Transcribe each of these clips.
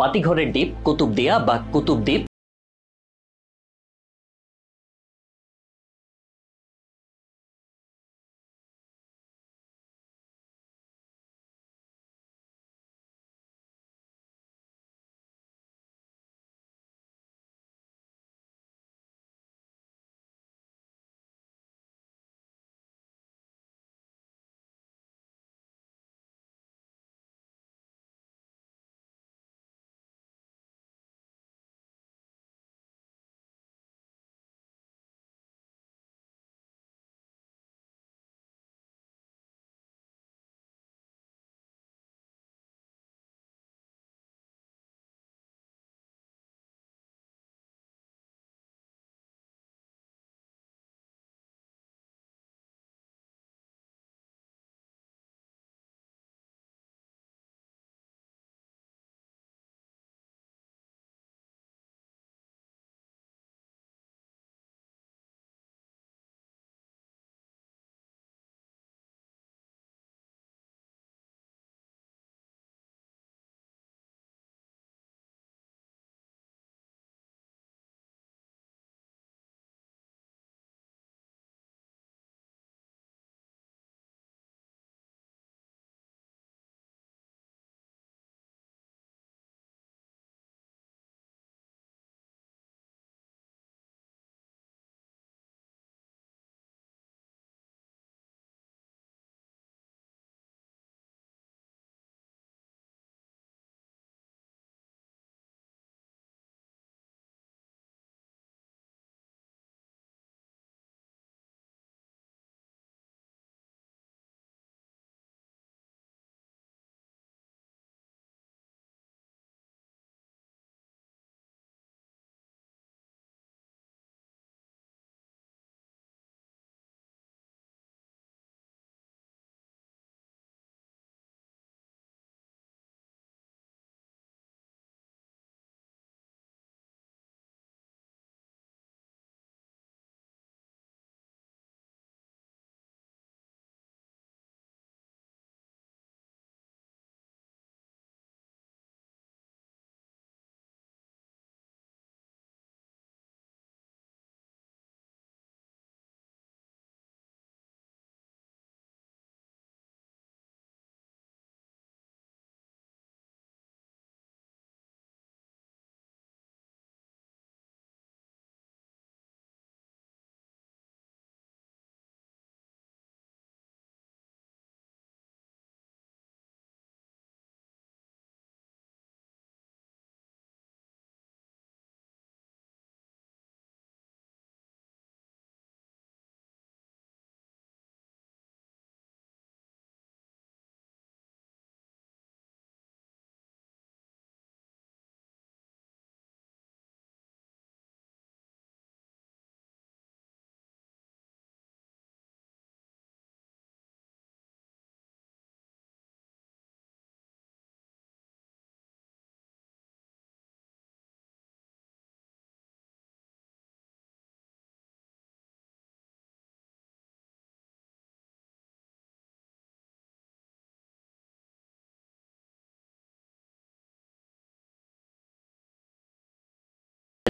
বাতিঘরের দ্বীপ কুতুবদিয়া বা কুতুবদ্বীপ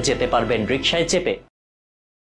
যেতে পারবেন রিক্সায় চেপে